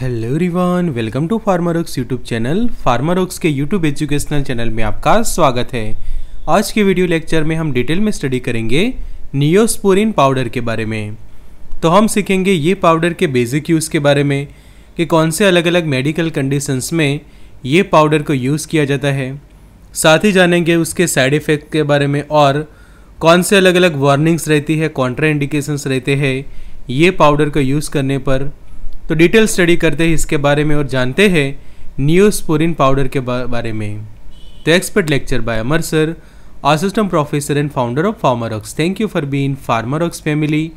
hello रिवान welcome to Pharmarocks YouTube channel Pharmarocks के YouTube educational channel में आपका स्वागत है आज के वीडियो लेक्चर में हम डिटेल में स्टडी करेंगे नियोस्पोरिन पाउडर के बारे में तो हम सीखेंगे ये पाउडर के बेसिक यूज़ के बारे में कि कौन से अलग अलग मेडिकल कंडीशंस में ये पाउडर को यूज़ किया जाता है साथ ही जानेंगे उसके साइड इफ़ेक्ट के बारे में और कौन से अलग अलग वार्निंग्स रहती है कॉन्ट्रा इंडिकेशन्स रहते हैं ये पाउडर को यूज़ करने पर तो डिटेल स्टडी करते हैं इसके बारे में और जानते हैं नियोस्पोरिन पाउडर के बारे में तो expert lecture by Amar sir assistant professor and founder of Pharmarocks thank you for being Pharmarocks family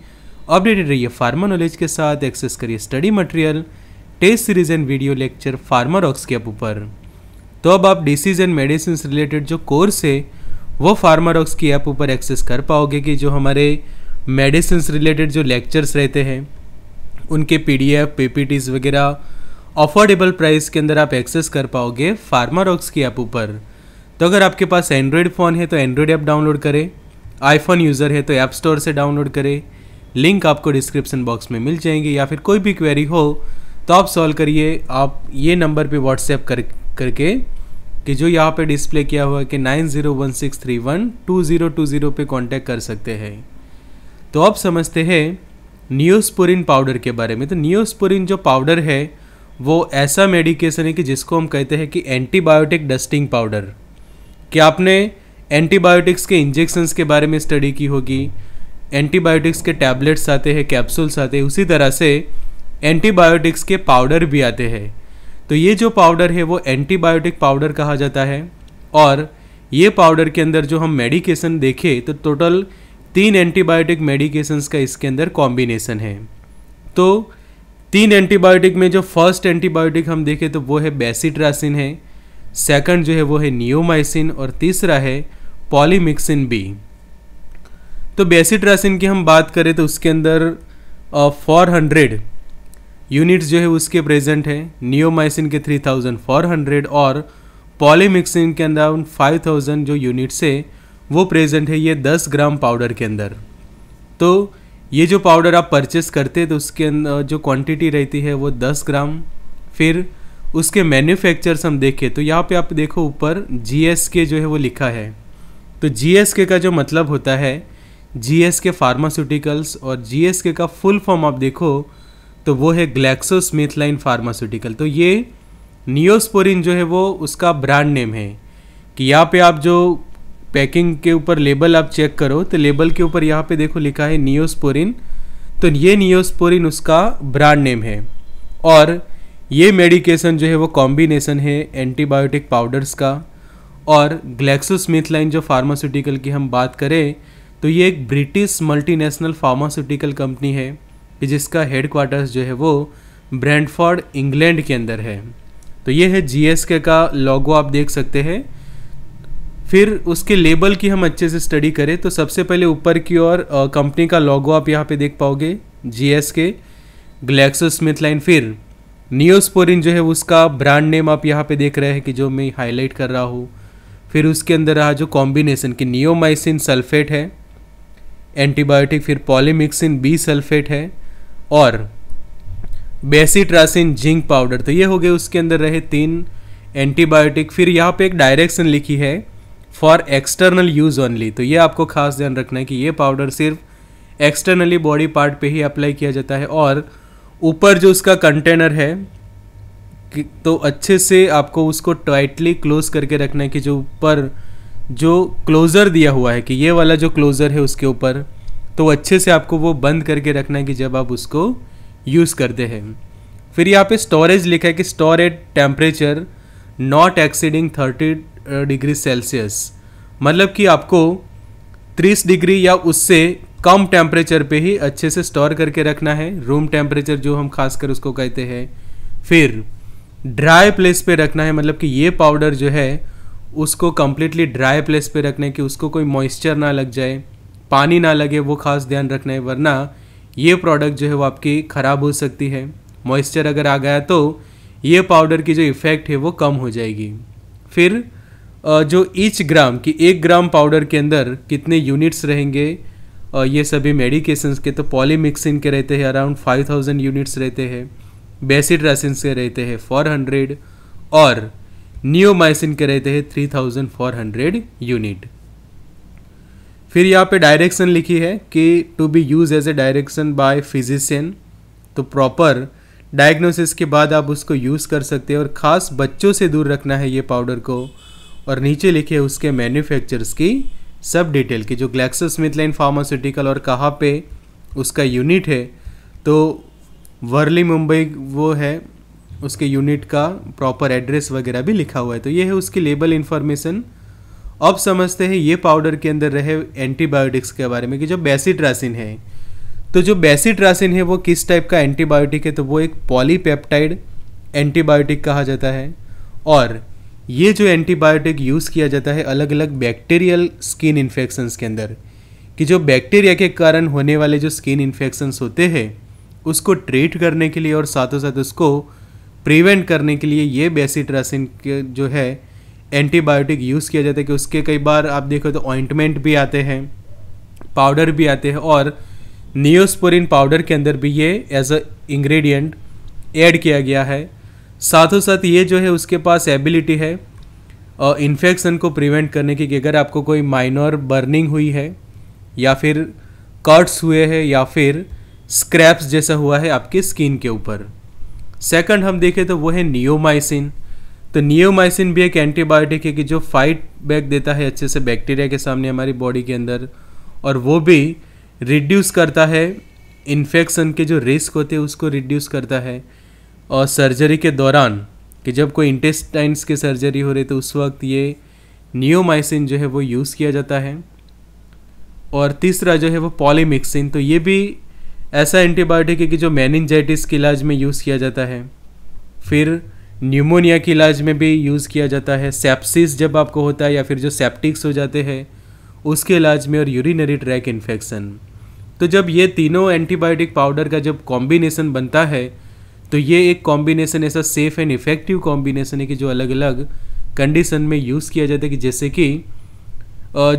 updated रहिए फार्मा नॉलेज के साथ एक्सेस करिए study material test series and video lecture Pharmarocks के ऐप ऊपर तो अब आप डिसीज एंड मेडिसिन रिलेटेड जो कोर्स है वो फार्मारॉक्स की ऐप ऊपर एक्सेस कर पाओगे कि जो हमारे मेडिसिन रिलेटेड जो लेक्चर्स रहते हैं उनके P D F P Ts वगैरह अफोर्डेबल प्राइस के अंदर आप एक्सेस कर पाओगे फार्मारॉक्स की ऐप ऊपर तो अगर आपके पास एंड्रॉयड फ़ोन है तो एंड्रॉयड ऐप डाउनलोड करें आईफोन यूज़र है तो ऐप स्टोर से डाउनलोड करें लिंक आपको डिस्क्रिप्शन बॉक्स में मिल जाएंगे या फिर कोई भी क्वेरी हो तो आप सॉल्व करिए आप ये नंबर पे व्हाट्सएप कर करके कि जो यहाँ पे डिस्प्ले किया हुआ है कि nine zero one six three one two zero two zero पर कॉन्टैक्ट कर सकते हैं तो आप समझते हैं नियोस्पोरिन पाउडर के बारे में तो नियोस्पोरिन जो पाउडर है वो ऐसा मेडिकेशन है कि जिसको हम कहते हैं कि एंटीबायोटिक डस्टिंग पाउडर कि आपने एंटीबायोटिक्स के इंजेक्शंस के बारे में स्टडी की होगी एंटीबायोटिक्स के टैबलेट्स आते हैं कैप्सूल्स आते हैं उसी तरह से एंटीबायोटिक्स के पाउडर भी आते हैं तो ये जो पाउडर है वो एंटीबायोटिक पाउडर कहा जाता है और ये पाउडर के अंदर जो हम मेडिकेशन देखें तो टोटल तो तीन एंटीबायोटिक मेडिकेशंस का इसके अंदर कॉम्बिनेशन है तो तीन एंटीबायोटिक में जो फर्स्ट एंटीबायोटिक हम देखें तो वो है बेसिट्रासिन है सेकंड जो है वो है नियोमाइसिन और तीसरा है पॉलीमिक्सिन बी तो बेसिट्रासिन की हम बात करें तो उसके अंदर फोर हंड्रेड यूनिट्स जो है उसके प्रेजेंट है नियोमाइसिन के थ्री थाउजेंड फोर हंड्रेड और पॉलीमिक्सिन के अंदर फाइव थाउजेंड जो यूनिट्स है वो प्रेजेंट है ये दस ग्राम पाउडर के अंदर तो ये जो पाउडर आप परचेस करते तो उसके अंदर जो क्वांटिटी रहती है वो दस ग्राम फिर उसके मैन्युफैक्चर्स हम देखें तो यहाँ पे आप देखो ऊपर जी एस के जो है वो लिखा है तो जी एस के का जो मतलब होता है जी एस के फार्मास्यूटिकल्स और जी एस के का फुल फॉर्म आप देखो तो वो है ग्लैक्सो स्मिथ लाइन फार्मास्यूटिकल तो ये नियोस्पोरिन जो है वो उसका ब्रांड नेम है कि यहाँ पे आप जो पैकिंग के ऊपर लेबल आप चेक करो तो लेबल के ऊपर यहाँ पे देखो लिखा है नियोस्पोरिन तो ये नियोस्पोरिन उसका ब्रांड नेम है और ये मेडिकेशन जो है वो कॉम्बिनेशन है एंटीबायोटिक पाउडर्स का और ग्लैक्सोस्मिथलाइन जो फार्मास्यूटिकल की हम बात करें तो ये एक ब्रिटिश मल्टीनेशनल फार्मास्यूटिकल कंपनी है कि जिसका हेड क्वार्टर्स जो है वो ब्रैंडफोर्ड इंग्लैंड के अंदर है तो ये है जीएसके का लोगो आप देख सकते हैं फिर उसके लेबल की हम अच्छे से स्टडी करें तो सबसे पहले ऊपर की ओर कंपनी का लॉगो आप यहाँ पे देख पाओगे G S K GlaxoSmithKline फिर नियोस्पोरिन जो है उसका ब्रांड नेम आप यहाँ पे देख रहे हैं कि जो मैं हाईलाइट कर रहा हूँ फिर उसके अंदर रहा जो कॉम्बिनेसन कि नियोमाइसिन सल्फेट है एंटीबायोटिक फिर पॉलीमिक्सिन बी सल्फेट है और बेसिट्रासिन जिंक पाउडर तो ये हो गए उसके अंदर रहे तीन एंटीबायोटिक फिर यहाँ पे एक डायरेक्शन लिखी है फॉर एक्सटर्नल यूज़ ओनली तो ये आपको खास ध्यान रखना है कि ये पाउडर सिर्फ एक्सटर्नली बॉडी पार्ट पे ही अप्लाई किया जाता है और ऊपर जो उसका कंटेनर है तो अच्छे से आपको उसको टाइटली क्लोज करके रखना है कि जो ऊपर जो क्लोज़र दिया हुआ है कि ये वाला जो क्लोज़र है उसके ऊपर तो अच्छे से आपको वो बंद करके रखना है कि जब आप उसको यूज़ करते हैं फिर यहाँ पे स्टोरेज लिखा है कि store at temperature not exceeding thirty degree Celsius मतलब कि आपको 30 डिग्री या उससे कम टेम्परेचर पे ही अच्छे से स्टोर करके रखना है रूम टेम्परेचर जो हम खासकर उसको कहते हैं फिर ड्राई प्लेस पे रखना है मतलब कि ये पाउडर जो है उसको कम्प्लीटली ड्राई प्लेस पे रखना है कि उसको कोई मॉइस्चर ना लग जाए पानी ना लगे वो खास ध्यान रखना है वरना ये प्रोडक्ट जो है वो आपकी ख़राब हो सकती है मॉइस्चर अगर आ गया तो ये पाउडर की जो इफ़ेक्ट है वो कम हो जाएगी फिर जो ईच ग्राम कि एक ग्राम पाउडर के अंदर कितने यूनिट्स रहेंगे ये सभी मेडिकेशंस के तो पॉलीमिक्सिन के रहते हैं अराउंड फाइव थाउजेंड यूनिट्स रहते हैं बेसिड्रासिन के रहते हैं फोर हंड्रेड और नियोमाइसिन के रहते हैं three thousand four hundred unit फिर यहाँ पे डायरेक्शन लिखी है कि to be use as a direction by physician तो प्रॉपर डायग्नोसिस के बाद आप उसको यूज़ कर सकते हैं और ख़ास बच्चों से दूर रखना है ये पाउडर को और नीचे लिखे उसके मैन्युफैक्चरर्स की सब डिटेल की जो ग्लैक्सो स्मिथ लाइन फार्मास्यूटिकल और कहाँ पे उसका यूनिट है तो वर्ली मुंबई वो है उसके यूनिट का प्रॉपर एड्रेस वगैरह भी लिखा हुआ है तो ये है उसकी लेबल इन्फॉर्मेशन अब समझते हैं ये पाउडर के अंदर रहे एंटीबायोटिक्स के बारे में कि जो बेसिड्रासिन है तो जो बेसिड्रासिन है वो किस टाइप का एंटीबायोटिक है तो वो एक पॉलीपेप्टाइड एंटीबायोटिक कहा जाता है और ये जो एंटीबायोटिक यूज़ किया जाता है अलग अलग बैक्टीरियल स्किन इन्फेक्शंस के अंदर कि जो बैक्टीरिया के कारण होने वाले जो स्किन इन्फेक्शंस होते हैं उसको ट्रीट करने के लिए और साथों साथ उसको प्रिवेंट करने के लिए ये बेसिट्रासिन के जो है एंटीबायोटिक यूज़ किया जाता है कि उसके कई बार आप देखो तो ऑइंटमेंट भी आते हैं पाउडर भी आते हैं और नियोस्पोरिन पाउडर के अंदर भी ये एज अ इंग्रेडिएंट ऐड किया गया है साथों साथ ये जो है उसके पास एबिलिटी है इन्फेक्शन को प्रिवेंट करने की कि अगर आपको कोई माइनर बर्निंग हुई है या फिर कट्स हुए हैं या फिर स्क्रैप्स जैसा हुआ है आपके स्किन के ऊपर सेकंड हम देखें तो वो है नियोमाइसिन तो नियोमाइसिन भी एक एंटीबायोटिक है कि जो फाइट बैक देता है अच्छे से बैक्टीरिया के सामने हमारी बॉडी के अंदर और वो भी रिड्यूस करता है इन्फेक्शन के जो रिस्क होते हैं उसको रिड्यूस करता है और सर्जरी के दौरान कि जब कोई इंटेस्टाइंस की सर्जरी हो रही तो उस वक्त ये नियोमाइसिन जो है वो यूज़ किया जाता है और तीसरा जो है वो पॉलीमिक्सिन तो ये भी ऐसा एंटीबायोटिक है कि जो मैनजाइटिस के इलाज में यूज़ किया जाता है फिर न्यूमोनिया के इलाज में भी यूज़ किया जाता है सेप्सिस जब आपको होता है या फिर जो सेप्टिक्स हो जाते हैं उसके इलाज में और यूरिनरी ट्रैक इन्फेक्शन तो जब ये तीनों एंटीबायोटिक पाउडर का जब कॉम्बिनेसन बनता है तो ये एक कॉम्बिनेसन ऐसा सेफ एंड इफ़ेक्टिव कॉम्बिनेसन है कि जो अलग अलग कंडीशन में यूज़ किया जाता है कि जैसे कि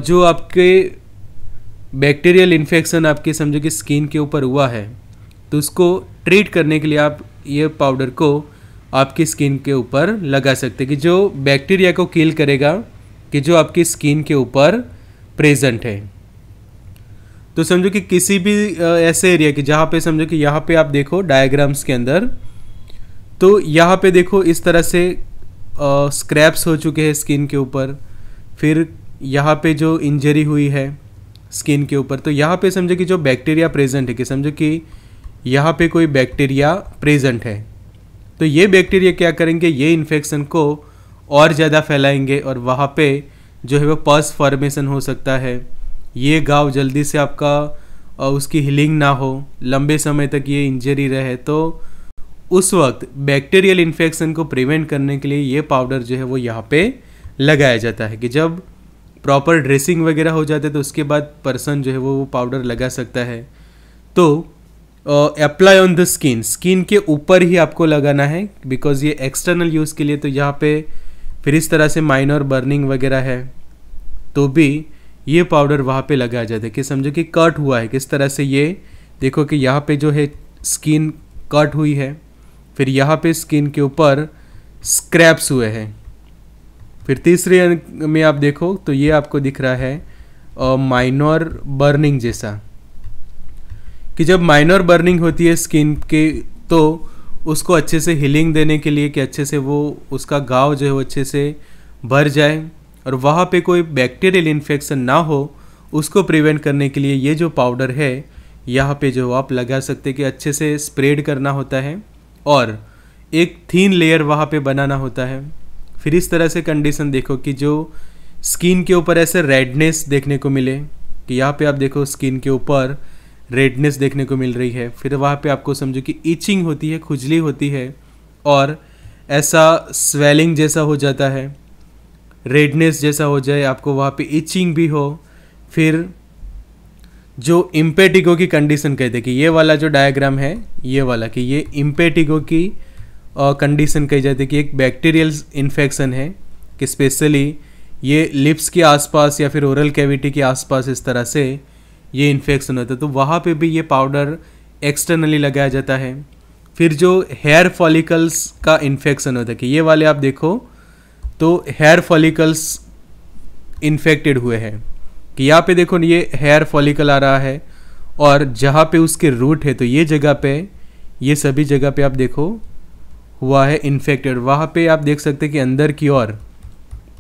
जो आपके बैक्टीरियल इन्फेक्शन आपके समझो कि स्किन के ऊपर हुआ है तो उसको ट्रीट करने के लिए आप ये पाउडर को आपकी स्किन के ऊपर लगा सकते हैं कि जो बैक्टीरिया को किल करेगा कि जो आपकी स्किन के ऊपर प्रेजेंट है तो समझो कि किसी भी ऐसे एरिया की जहाँ पे समझो कि यहाँ पे आप देखो डायग्राम्स के अंदर तो यहाँ पे देखो इस तरह से स्क्रैप्स हो चुके हैं स्किन के ऊपर फिर यहाँ पे जो इंजरी हुई है स्किन के ऊपर तो यहाँ पे समझो कि जो बैक्टीरिया प्रेजेंट है कि समझो कि यहाँ पे कोई बैक्टीरिया प्रेजेंट है तो ये बैक्टीरिया क्या करेंगे ये इन्फेक्शन को और ज़्यादा फैलाएंगे और वहाँ पे जो है वो पस फॉर्मेशन हो सकता है ये घाव जल्दी से आपका उसकी हीलिंग ना हो लंबे समय तक ये इंजरी रहे तो उस वक्त बैक्टीरियल इन्फेक्शन को प्रिवेंट करने के लिए ये पाउडर जो है वो यहाँ पे लगाया जाता है कि जब प्रॉपर ड्रेसिंग वगैरह हो जाता है तो उसके बाद पर्सन जो है वो वो पाउडर लगा सकता है तो apply on the skin skin के ऊपर ही आपको लगाना है बिकॉज ये एक्सटर्नल यूज़ के लिए तो यहाँ पे फिर इस तरह से माइनर बर्निंग वगैरह है तो भी ये पाउडर वहाँ पे लगाया जाता है कि समझो कि कट हुआ है किस तरह से ये देखो कि यहाँ पे जो है स्किन कट हुई है फिर यहाँ पे स्किन के ऊपर स्क्रैप्स हुए हैं फिर तीसरे में आप देखो तो ये आपको दिख रहा है माइनर बर्निंग जैसा कि जब माइनर बर्निंग होती है स्किन के तो उसको अच्छे से हीलिंग देने के लिए कि अच्छे से वो उसका गाँव जो है वो अच्छे से भर जाए और वहाँ पे कोई बैक्टीरियल इन्फेक्शन ना हो उसको प्रिवेंट करने के लिए ये जो पाउडर है यहाँ पे जो आप लगा सकते कि अच्छे से स्प्रेड करना होता है और एक थीन लेयर वहाँ पे बनाना होता है फिर इस तरह से कंडीशन देखो कि जो स्किन के ऊपर ऐसे रेडनेस देखने को मिले कि यहाँ पे आप देखो स्किन के ऊपर रेडनेस देखने को मिल रही है फिर वहाँ पे आपको समझो कि इचिंग होती है खुजली होती है और ऐसा स्वेलिंग जैसा हो जाता है रेडनेस जैसा हो जाए आपको वहाँ पे इचिंग भी हो फिर जो इम्पेटिगो की कंडीशन कहते कि ये वाला जो डायग्राम है ये वाला कि ये इम्पेटिगो की कंडीशन कही जाती है कि एक बैक्टीरियल इन्फेक्शन है कि स्पेशली ये लिप्स के आसपास या फिर ओरल कैविटी के आसपास इस तरह से ये इन्फेक्शन होता है तो वहाँ पे भी ये पाउडर एक्सटर्नली लगाया जाता है फिर जो हेयर फॉलिकल्स का इन्फेक्शन होता है कि ये वाले आप देखो तो हेयर फॉलिकल्स इन्फेक्टेड हुए हैं कि यहाँ पे देखो ये हेयर फॉलिकल आ रहा है और जहाँ पे उसके रूट है तो ये जगह पे ये सभी जगह पे आप देखो हुआ है इन्फेक्टेड वहाँ पे आप देख सकते हैं कि अंदर की ओर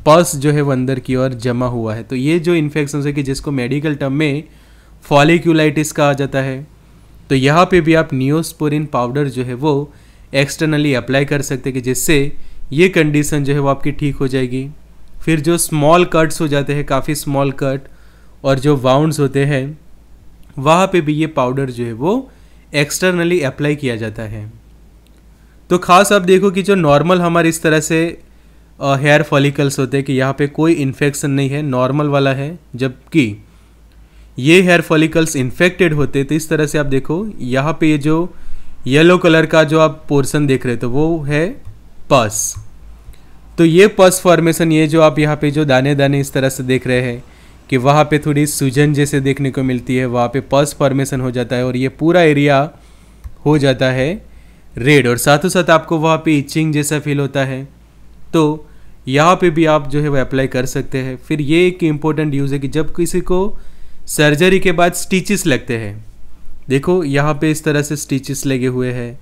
पस जो है वो अंदर की ओर जमा हुआ है तो ये जो इन्फेक्शन है कि जिसको मेडिकल टर्म में फॉलिक्यूलाइटिस का आ जाता है तो यहाँ पे भी आप नियोस्पोरिन पाउडर जो है वो एक्सटर्नली अप्लाई कर सकते हैं कि जिससे ये कंडीशन जो है वो आपकी ठीक हो जाएगी फिर जो स्मॉल कट्स हो जाते हैं काफ़ी स्मॉल कट और जो वाउंड्स होते हैं वहाँ पे भी ये पाउडर जो है वो एक्सटर्नली अप्लाई किया जाता है तो ख़ास आप देखो कि जो नॉर्मल हमारे इस तरह से हेयर फॉलिकल्स होते हैं कि यहाँ पे कोई इन्फेक्शन नहीं है नॉर्मल वाला है जबकि ये हेयर फॉलिकल्स इन्फेक्टेड होते तो इस तरह से आप देखो यहाँ पे ये जो येलो कलर का जो आप पोर्सन देख रहे थे तो वो है पस तो ये पस फॉर्मेशन ये जो आप यहाँ पे जो दाने दाने इस तरह से देख रहे हैं कि वहाँ पे थोड़ी सूजन जैसे देखने को मिलती है वहाँ पे पस फॉर्मेशन हो जाता है और ये पूरा एरिया हो जाता है रेड और साथों साथ आपको वहाँ पे इचिंग जैसा फील होता है तो यहाँ पे भी आप जो है वो अप्लाई कर सकते हैं फिर ये एक इम्पोर्टेंट यूज़ है कि जब किसी को सर्जरी के बाद स्टिचेस लगते हैं देखो यहाँ पे इस तरह से स्टिचेस लगे हुए हैं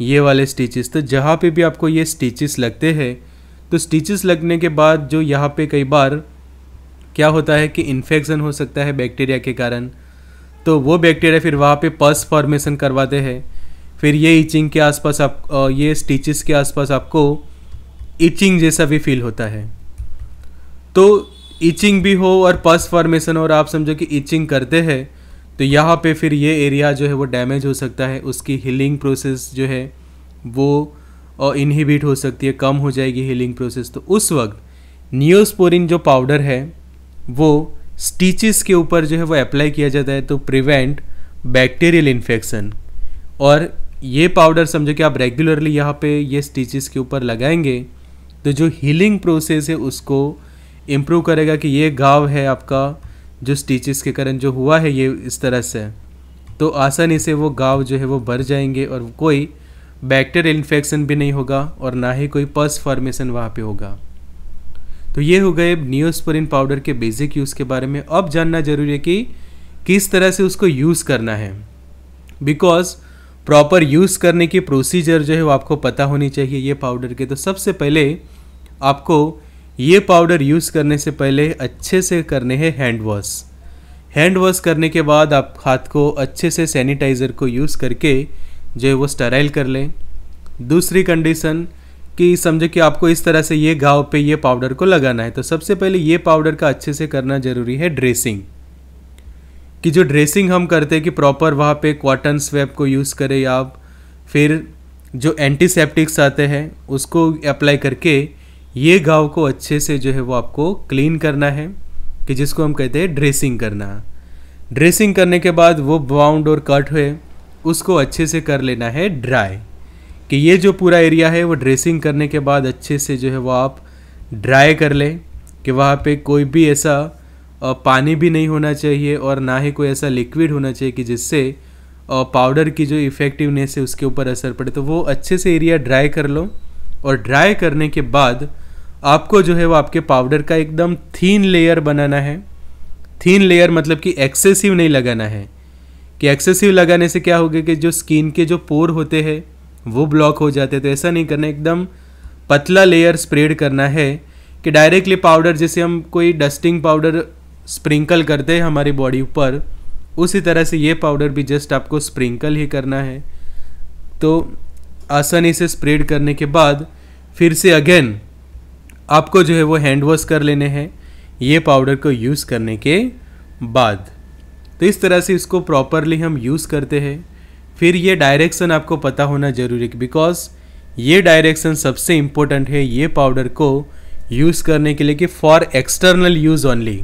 ये वाले स्टिचेस तो जहाँ पे भी आपको ये स्टिचेस लगते हैं तो स्टिचेस लगने के बाद जो यहाँ पे कई बार क्या होता है कि इन्फेक्शन हो सकता है बैक्टीरिया के कारण तो वो बैक्टीरिया फिर वहाँ पे पस फॉर्मेशन करवाते हैं फिर ये इचिंग के आसपास आप ये स्टिचेस के आसपास आपको इचिंग जैसा भी फील होता है तो इचिंग भी हो और पस फॉर्मेशन और आप समझो कि इचिंग करते हैं तो यहाँ पे फिर ये एरिया जो है वो डैमेज हो सकता है उसकी हीलिंग प्रोसेस जो है वो इनहिबिट हो सकती है कम हो जाएगी हीलिंग प्रोसेस तो उस वक्त नियोस्पोरिन जो पाउडर है वो स्टिचेस के ऊपर जो है वो अप्लाई किया जाता है तो प्रिवेंट बैक्टीरियल इन्फेक्शन और ये पाउडर समझो कि आप रेगुलरली यहाँ पे ये स्टिचेस के ऊपर लगाएंगे तो जो हीलिंग प्रोसेस है उसको इम्प्रूव करेगा कि ये घाव है आपका जो स्टीचेस के कारण जो हुआ है ये इस तरह से तो आसानी से वो गाँव जो है वो भर जाएंगे और कोई बैक्टीरियल इन्फेक्शन भी नहीं होगा और ना ही कोई पस फॉर्मेशन वहाँ पे होगा तो ये हो गए नियोस्पोरिन पाउडर के बेसिक यूज़ के बारे में अब जानना जरूरी है कि किस तरह से उसको यूज़ करना है बिकॉज प्रॉपर यूज़ करने की प्रोसीजर जो है वो आपको पता होनी चाहिए ये पाउडर के तो सबसे पहले आपको ये पाउडर यूज़ करने से पहले अच्छे से करने हैं हैंड वॉश हैंड वॉश करने के बाद आप हाथ को अच्छे से सैनिटाइज़र को यूज़ करके जो है वो स्टराइल कर लें दूसरी कंडीशन कि समझो कि आपको इस तरह से ये घाव पे ये पाउडर को लगाना है तो सबसे पहले ये पाउडर का अच्छे से करना ज़रूरी है ड्रेसिंग कि जो ड्रेसिंग हम करते हैं कि प्रॉपर वहाँ पे कॉटन स्वेब को यूज़ करें या आप फिर जो एंटीसेप्टिक्स आते हैं उसको अप्लाई करके ये घाव को अच्छे से जो है वो आपको क्लीन करना है कि जिसको हम कहते हैं ड्रेसिंग करना ड्रेसिंग करने के बाद वो बाउंड और कट हुए उसको अच्छे से कर लेना है ड्राई कि ये जो पूरा एरिया है वो ड्रेसिंग करने के बाद अच्छे से जो है वो आप ड्राई कर लें कि वहाँ पे कोई भी ऐसा पानी भी नहीं होना चाहिए और ना ही कोई ऐसा लिक्विड होना चाहिए कि जिससे पाउडर की जो इफ़ेक्टिवनेस है उसके ऊपर असर पड़े तो वो अच्छे से एरिया ड्राई कर लो और ड्राई करने के बाद आपको जो है वो आपके पाउडर का एकदम थीन लेयर बनाना है थीन लेयर मतलब कि एक्सेसिव नहीं लगाना है कि एक्सेसिव लगाने से क्या होगा कि जो स्किन के जो पोर होते हैं वो ब्लॉक हो जाते हैं तो ऐसा नहीं करना एकदम पतला लेयर स्प्रेड करना है कि डायरेक्टली पाउडर जैसे हम कोई डस्टिंग पाउडर स्प्रिंकल करते हैं हमारी बॉडी पर उसी तरह से ये पाउडर भी जस्ट आपको स्प्रिंकल ही करना है तो आसानी से स्प्रेड करने के बाद फिर से अगेन आपको जो है वो हैंड वॉश कर लेने हैं ये पाउडर को यूज़ करने के बाद तो इस तरह से इसको प्रॉपरली हम यूज़ करते हैं फिर ये डायरेक्शन आपको पता होना ज़रूरी है बिकॉज ये डायरेक्शन सबसे इम्पोर्टेंट है ये पाउडर को यूज़ करने के लिए कि for external use only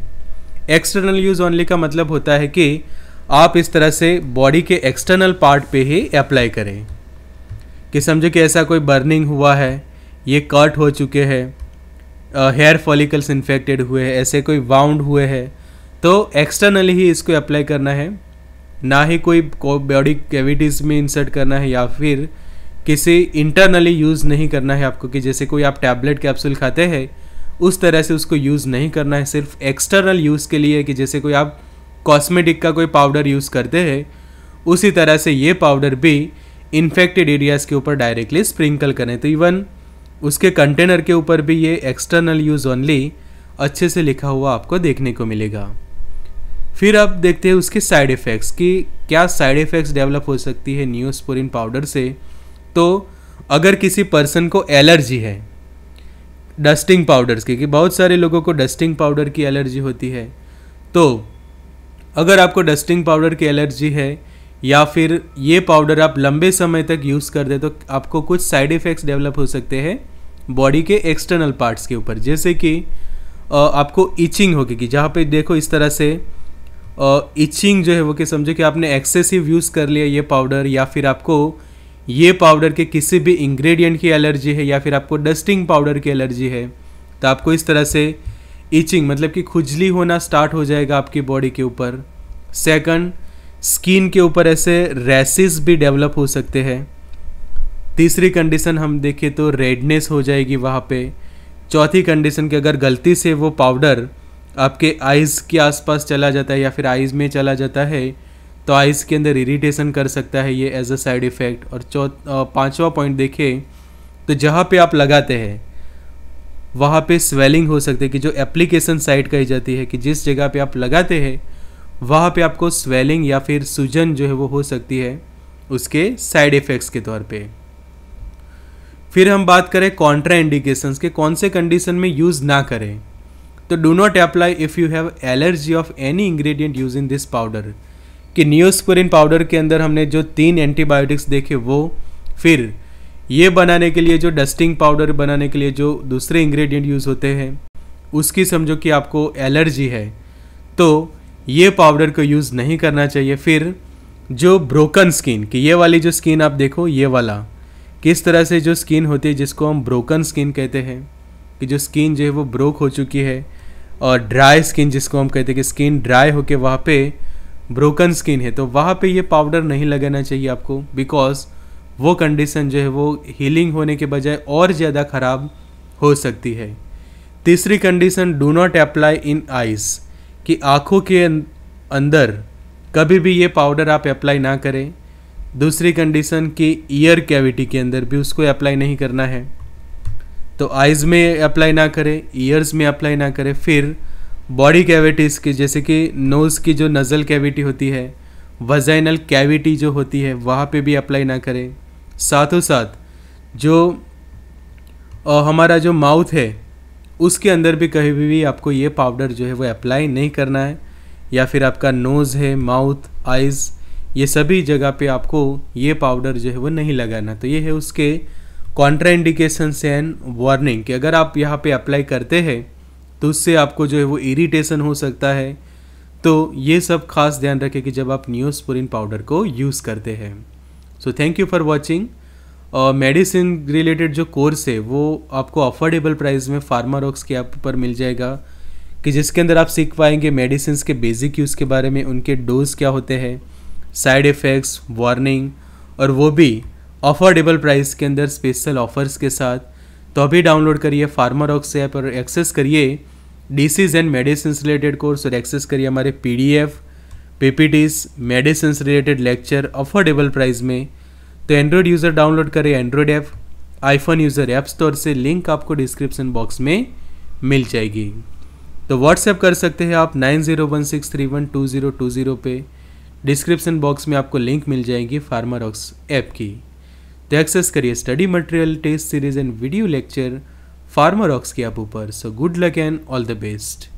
external use only का मतलब होता है कि आप इस तरह से बॉडी के एक्सटर्नल पार्ट पे ही अप्लाई करें कि समझो कि ऐसा कोई बर्निंग हुआ है ये कट हो चुके हैं हेयर फॉलिकल्स इन्फेक्टेड हुए हैं ऐसे कोई वाउंड हुए हैं तो एक्सटर्नली ही इसको अप्लाई करना है ना ही कोई बॉडी कैविटीज़ में इंसर्ट करना है या फिर किसी इंटरनली यूज़ नहीं करना है आपको कि जैसे कोई आप टैबलेट कैप्सूल खाते हैं उस तरह से उसको यूज़ नहीं करना है सिर्फ एक्सटर्नल यूज़ के लिए कि जैसे कोई आप कॉस्मेटिक का कोई पाउडर यूज़ करते हैं उसी तरह से ये पाउडर भी इन्फेक्टेड एरियाज़ के ऊपर डायरेक्टली स्प्रिंकल करें तो इवन उसके कंटेनर के ऊपर भी ये एक्सटर्नल यूज़ ओनली अच्छे से लिखा हुआ आपको देखने को मिलेगा फिर आप देखते हैं उसके साइड इफ़ेक्ट्स कि क्या साइड इफ़ेक्ट्स डेवलप हो सकती है न्यूस्पोरिन पाउडर से तो अगर किसी पर्सन को एलर्जी है डस्टिंग पाउडर्स की कि बहुत सारे लोगों को डस्टिंग पाउडर की एलर्जी होती है तो अगर आपको डस्टिंग पाउडर की एलर्जी है या फिर ये पाउडर आप लंबे समय तक यूज़ कर दे तो आपको कुछ साइड इफ़ेक्ट्स डेवलप हो सकते हैं बॉडी के एक्सटर्नल पार्ट्स के ऊपर जैसे कि आपको इचिंग होगी कि जहाँ पे देखो इस तरह से इचिंग जो है वो कि समझो कि आपने एक्सेसिव यूज़ कर लिया ये पाउडर या फिर आपको ये पाउडर के किसी भी इंग्रेडिएंट की एलर्जी है या फिर आपको डस्टिंग पाउडर की एलर्जी है तो आपको इस तरह से इचिंग मतलब कि खुजली होना स्टार्ट हो जाएगा आपकी बॉडी के ऊपर सेकंड स्किन के ऊपर ऐसे रैसेस भी डेवलप हो सकते हैं तीसरी कंडीशन हम देखें तो रेडनेस हो जाएगी वहाँ पे चौथी कंडीशन की अगर गलती से वो पाउडर आपके आइज़ के आसपास चला जाता है या फिर आइज़ में चला जाता है तो आइज़ के अंदर इरीटेशन कर सकता है ये एज अ साइड इफ़ेक्ट और चौथ पाँचवा पॉइंट देखें तो जहाँ पे आप लगाते हैं वहाँ पे स्वेलिंग हो सकती है कि जो एप्लीकेशन साइट कही जाती है कि जिस जगह पे आप लगाते हैं वहाँ पे आपको स्वेलिंग या फिर सूजन जो है वो हो सकती है उसके साइड इफ़ेक्ट्स के तौर पे फिर हम बात करें कॉन्ट्रा इंडिकेशंस के कौन से कंडीशन में यूज़ ना करें तो do not apply if you have allergy of any ingredient use in this powder कि न्योस्कोरिन पाउडर के अंदर हमने जो तीन एंटीबायोटिक्स देखे वो फिर ये बनाने के लिए जो डस्टिंग पाउडर बनाने के लिए जो दूसरे इंग्रेडिएंट यूज़ होते हैं उसकी समझो कि आपको एलर्जी है तो ये पाउडर को यूज़ नहीं करना चाहिए फिर जो ब्रोकन स्किन कि ये वाली जो स्किन आप देखो ये वाला किस तरह से जो स्किन होती है जिसको हम ब्रोकन स्किन कहते हैं कि जो स्किन जो है वो ब्रोक हो चुकी है और ड्राई स्किन जिसको हम कहते हैं कि स्किन ड्राई होकर वहाँ पे ब्रोकन स्किन है तो वहाँ पे ये पाउडर नहीं लगाना चाहिए आपको बिकॉज वो कंडीशन जो है वो हीलिंग होने के बजाय और ज़्यादा ख़राब हो सकती है तीसरी condition do not apply in eyes कि आँखों के अं-, अंदर कभी भी ये पाउडर आप अप्लाई ना करें दूसरी कंडीशन कि ईयर कैविटी के अंदर भी उसको अप्लाई नहीं करना है तो आइज़ में अप्लाई ना करें ईयर्स में अप्लाई ना करें फिर बॉडी कैविटीज़ की जैसे कि नोज़ की जो नज़ल कैविटी होती है वजाइनल कैविटी जो होती है वहाँ पे भी अप्लाई ना करें साथों साथ जो हमारा जो माउथ है उसके अंदर भी कहीं भी आपको ये पाउडर जो है वो अप्लाई नहीं करना है या फिर आपका नोज़ है माउथ आइज़ ये सभी जगह पे आपको ये पाउडर जो है वो नहीं लगाना तो ये है उसके कॉन्ट्राइंडिकेशंस एंड वार्निंग कि अगर आप यहाँ पे अप्लाई करते हैं तो उससे आपको जो है वो इरीटेशन हो सकता है तो ये सब खास ध्यान रखें कि जब आप न्यूज़ पाउडर को यूज़ करते हैं so thank you for watching medicine related जो कोर्स है वो आपको अफोर्डेबल प्राइस में फार्मारॉक्स के ऐप पर मिल जाएगा कि जिसके अंदर आप सीख पाएंगे मेडिसिन के बेसिक यूज़ के बारे में उनके डोज क्या होते हैं साइड इफ़ेक्ट्स वार्निंग और वो भी अफोर्डेबल प्राइस के अंदर स्पेशल ऑफर्स के साथ तो अभी डाउनलोड करिए फार्मारॉक्स ऐप और एक्सेस करिए disease and medicine related course और एक्सेस करिए हमारे P D F PPTs medicine related lecture affordable price में तो एंड्रॉयड यूज़र डाउनलोड करें Android app iPhone user app store से लिंक आपको डिस्क्रिप्शन बॉक्स में मिल जाएगी तो व्हाट्सएप कर सकते हैं आप nine zero one six three one two zero two zero पे डिस्क्रिप्शन बॉक्स में आपको लिंक मिल जाएगी फार्मारॉक्स ऐप की तो एक्सेस करिए study material test series and video lecture Pharmarocks के ऐप ऊपर so good luck and all the best